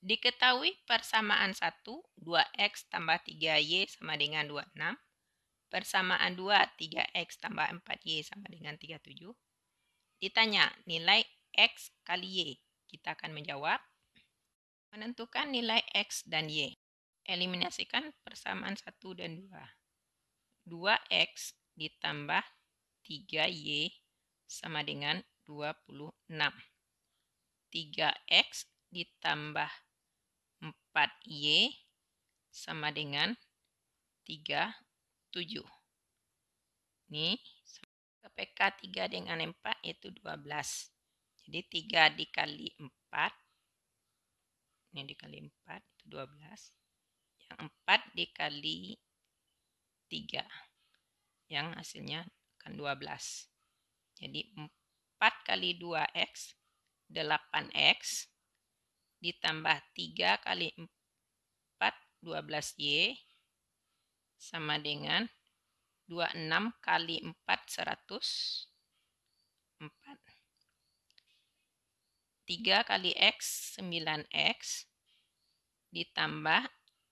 Diketahui persamaan 1, 2x tambah 3y sama dengan 26. Persamaan 2, 3x tambah 4y sama dengan 37. Ditanya nilai x kali y. Kita akan menjawab. Menentukan nilai x dan y eliminasikan persamaan 1 dan 2. 2x ditambah 3y sama dengan 26. 3x ditambah 4y sama dengan 37. Ini ke PK 3 dengan 4 itu 12. Jadi 3 dikali 4. Ini dikali 4 itu 12 yang 4 dikali 3 yang hasilnya akan 12. Jadi 4 kali 2x 8x ditambah 3 kali 4 12y sama dengan 26 kali 4 100 4. 3 kali X 9X ditambah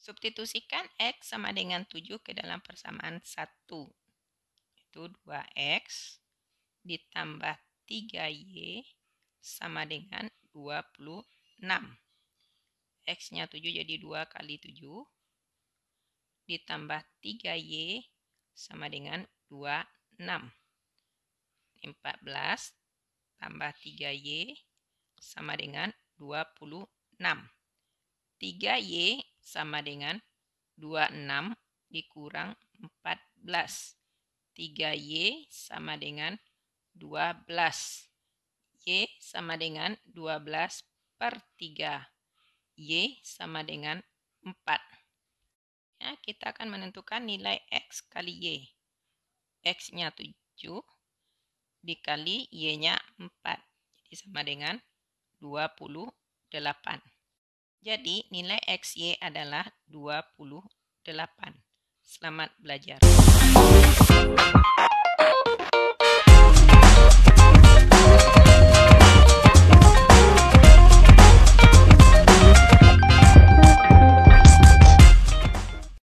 Substitusikan X sama dengan 7 ke dalam persamaan 1. Itu 2X ditambah 3Y sama dengan 26. X-nya 7 jadi 2 kali 7. Ditambah 3Y sama dengan 26. 14 tambah 3Y sama dengan 26. 3Y sama dengan 26 dikurang 14. 3Y sama dengan 12. Y sama dengan 12 per 3. Y sama dengan 4. Ya, kita akan menentukan nilai X kali Y. X-nya 7 dikali Y-nya 4. Jadi sama dengan 28. Jadi nilai XY adalah 28. Selamat belajar.